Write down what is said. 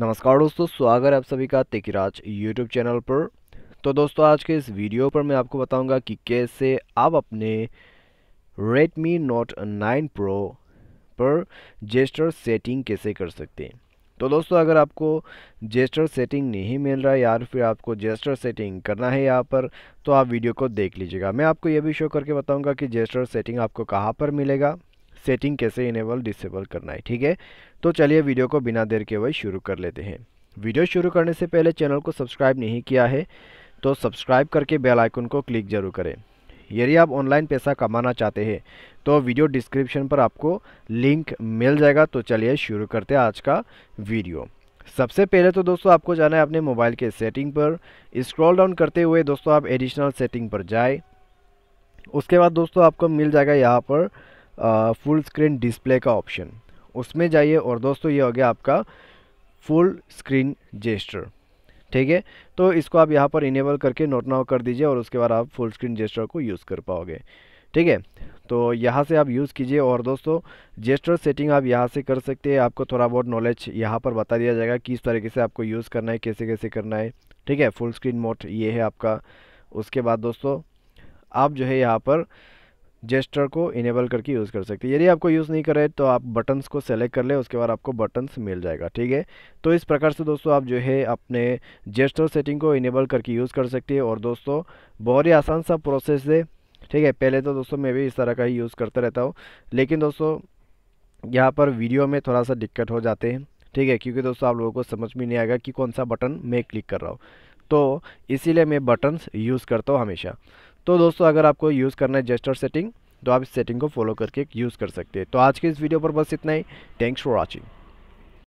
नमस्कार दोस्तों स्वागत है आप सभी का तेकिराज यूट्यूब चैनल पर तो दोस्तों आज के इस वीडियो पर मैं आपको बताऊंगा कि कैसे आप अपने Redmi Note 9 Pro पर जेस्टर सेटिंग कैसे कर सकते हैं तो दोस्तों अगर आपको जेस्टर सेटिंग नहीं मिल रहा है या फिर आपको जेस्टर सेटिंग करना है यहाँ पर तो आप वीडियो को देख लीजिएगा मैं आपको ये भी शो करके बताऊँगा कि जेस्टर सेटिंग आपको कहाँ पर मिलेगा सेटिंग कैसे इनेबल डिसेबल करना है ठीक है तो चलिए वीडियो को बिना देर के वही शुरू कर लेते हैं वीडियो शुरू करने से पहले चैनल को सब्सक्राइब नहीं किया है तो सब्सक्राइब करके बेल आइकन को क्लिक जरूर करें यदि आप ऑनलाइन पैसा कमाना चाहते हैं तो वीडियो डिस्क्रिप्शन पर आपको लिंक मिल जाएगा तो चलिए शुरू करते हैं आज का वीडियो सबसे पहले तो दोस्तों आपको जाना है अपने मोबाइल के सेटिंग पर स्क्रॉल डाउन करते हुए दोस्तों आप एडिशनल सेटिंग पर जाए उसके बाद दोस्तों आपको मिल जाएगा यहाँ पर फुल स्क्रीन डिस्प्ले का ऑप्शन उसमें जाइए और दोस्तों ये हो गया आपका फुल स्क्रीन जेस्टर ठीक है तो इसको आप यहाँ पर इनेबल करके नोट नाउ कर दीजिए और उसके बाद आप फुल स्क्रीन जेस्टर को यूज़ कर पाओगे ठीक है तो यहाँ से आप यूज़ कीजिए और दोस्तों जेस्टर सेटिंग आप यहाँ से कर सकते हैं आपको थोड़ा बहुत नॉलेज यहाँ पर बता दिया जाएगा किस तरीके से आपको यूज़ करना है कैसे कैसे करना है ठीक है फुल स्क्रीन मोड ये है आपका उसके बाद दोस्तों आप जो है यहाँ पर जेस्टर को इनेबल करके यूज़ कर सकते हैं यदि आपको यूज़ नहीं करे तो आप बटन्स को सेलेक्ट कर ले उसके बाद आपको बटन्स मिल जाएगा ठीक है तो इस प्रकार से दोस्तों आप जो है अपने जेस्टर सेटिंग को इनेबल करके यूज़ कर सकते हैं और दोस्तों बहुत ही आसान सा प्रोसेस है ठीक है पहले तो दोस्तों मैं भी इस तरह का ही यूज़ करता रहता हूँ लेकिन दोस्तों यहाँ पर वीडियो में थोड़ा सा दिक्कत हो जाते हैं ठीक है क्योंकि दोस्तों आप लोगों को समझ में नहीं आएगा कि कौन सा बटन मैं क्लिक कर रहा हूँ तो इसीलिए मैं बटन्स यूज़ करता हूँ हमेशा तो दोस्तों अगर आपको यूज़ करना है जेस्टर सेटिंग तो आप इस सेटिंग को फॉलो करके यूज़ कर सकते हैं तो आज के इस वीडियो पर बस इतना ही थैंक्स फॉर वॉचिंग